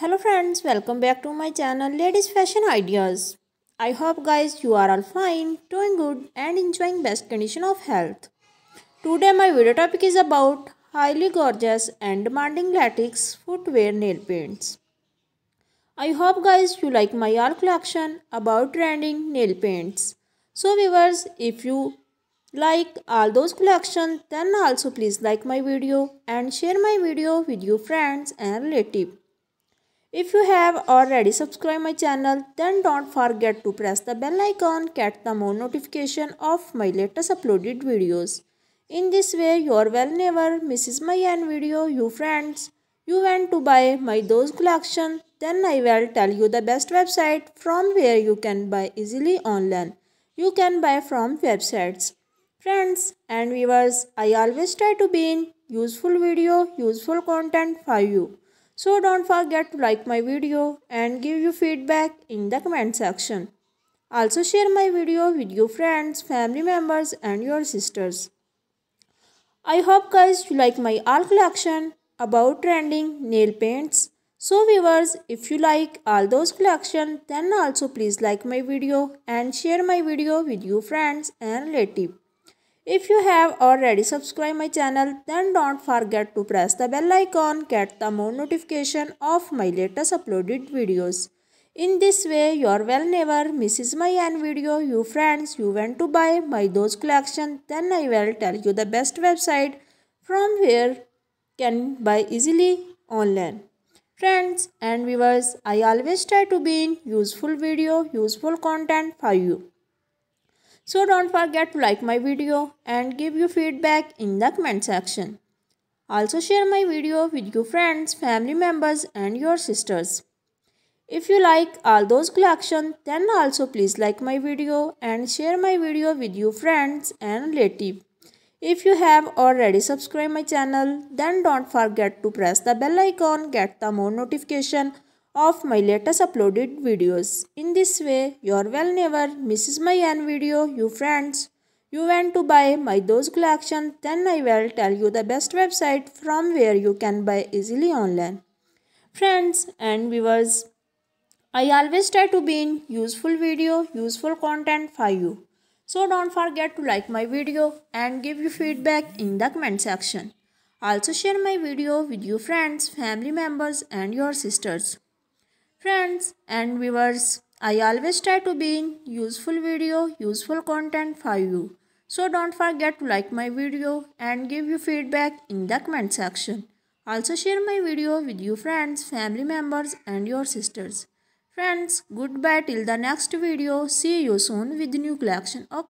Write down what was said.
hello friends welcome back to my channel ladies fashion ideas i hope guys you are all fine doing good and enjoying best condition of health today my video topic is about highly gorgeous and demanding latex footwear nail paints i hope guys you like my all collection about trending nail paints so viewers if you like all those collection then also please like my video and share my video with your friends and relatives if you have already subscribed my channel, then don't forget to press the bell icon, get the more notification of my latest uploaded videos. In this way, your well never misses my end video. You friends, you went to buy my those collection, then I will tell you the best website from where you can buy easily online. You can buy from websites. Friends and viewers, I always try to be in useful video, useful content for you. So don't forget to like my video and give your feedback in the comment section. Also share my video with your friends, family members and your sisters. I hope guys you like my all collection about trending nail paints. So viewers, if you like all those collection, then also please like my video and share my video with your friends and relative. If you have already subscribed my channel, then don't forget to press the bell icon, get the more notification of my latest uploaded videos. In this way, your well never misses my an video. You friends, you went to buy my those collection, then I will tell you the best website from where can buy easily online. Friends and viewers, I always try to be in useful video, useful content for you. So don't forget to like my video and give your feedback in the comment section. Also share my video with your friends, family members and your sisters. If you like all those collection then also please like my video and share my video with your friends and relative. If you have already subscribed my channel then don't forget to press the bell icon get the more notification of my latest uploaded videos. In this way, your well never misses my N video, you friends. You want to buy my those collection, then I will tell you the best website from where you can buy easily online. Friends and viewers, I always try to be in useful video, useful content for you. So don't forget to like my video and give your feedback in the comment section. Also share my video with your friends, family members and your sisters. Friends and viewers, I always try to bring useful video, useful content for you. So don't forget to like my video and give your feedback in the comment section. Also share my video with your friends, family members and your sisters. Friends, goodbye till the next video. See you soon with new collection. of.